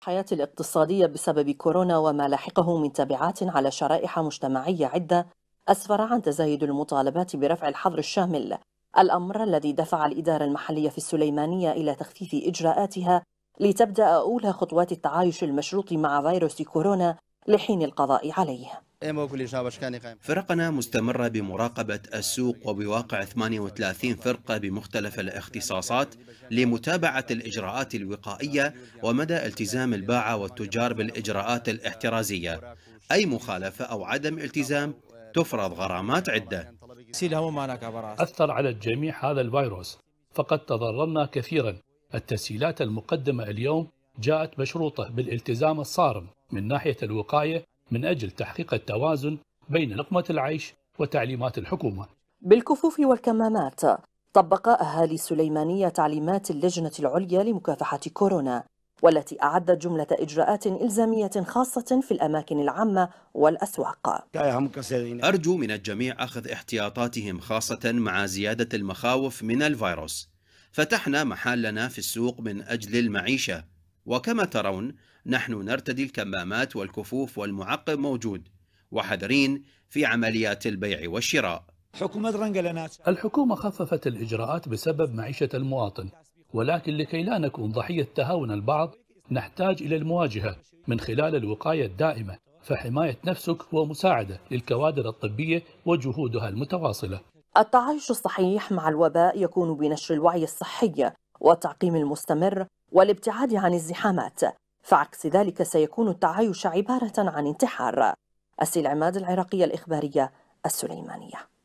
الحياة الاقتصادية بسبب كورونا وما لحقه من تبعات على شرائح مجتمعية عدة أسفر عن تزايد المطالبات برفع الحظر الشامل الأمر الذي دفع الإدارة المحلية في السليمانية إلى تخفيف إجراءاتها لتبدأ أولى خطوات التعايش المشروط مع فيروس كورونا لحين القضاء عليه فرقنا مستمرة بمراقبة السوق وبواقع 38 فرقة بمختلف الاختصاصات لمتابعة الإجراءات الوقائية ومدى التزام الباعة والتجار بالإجراءات الاحترازية أي مخالفة أو عدم التزام تفرض غرامات عدة أثر على الجميع هذا الفيروس فقد تضررنا كثيرا التسهيلات المقدمة اليوم جاءت مشروطة بالالتزام الصارم من ناحية الوقاية من أجل تحقيق التوازن بين لقمة العيش وتعليمات الحكومة بالكفوف والكمامات طبق أهالي السليمانيه تعليمات اللجنة العليا لمكافحة كورونا والتي أعدت جملة إجراءات إلزامية خاصة في الأماكن العامة والأسواق أرجو من الجميع أخذ احتياطاتهم خاصة مع زيادة المخاوف من الفيروس فتحنا محلنا في السوق من أجل المعيشة وكما ترون نحن نرتدي الكمامات والكفوف والمعقب موجود وحذرين في عمليات البيع والشراء الحكومة خففت الإجراءات بسبب معيشة المواطن ولكن لكي لا نكون ضحية تهاون البعض نحتاج إلى المواجهة من خلال الوقاية الدائمة فحماية نفسك هو مساعدة للكوادر الطبية وجهودها المتواصلة التعايش الصحيح مع الوباء يكون بنشر الوعي الصحي والتعقيم المستمر والابتعاد عن الزحامات فعكس ذلك سيكون التعايش عبارة عن انتحار السيل عماد العراقية الإخبارية السليمانية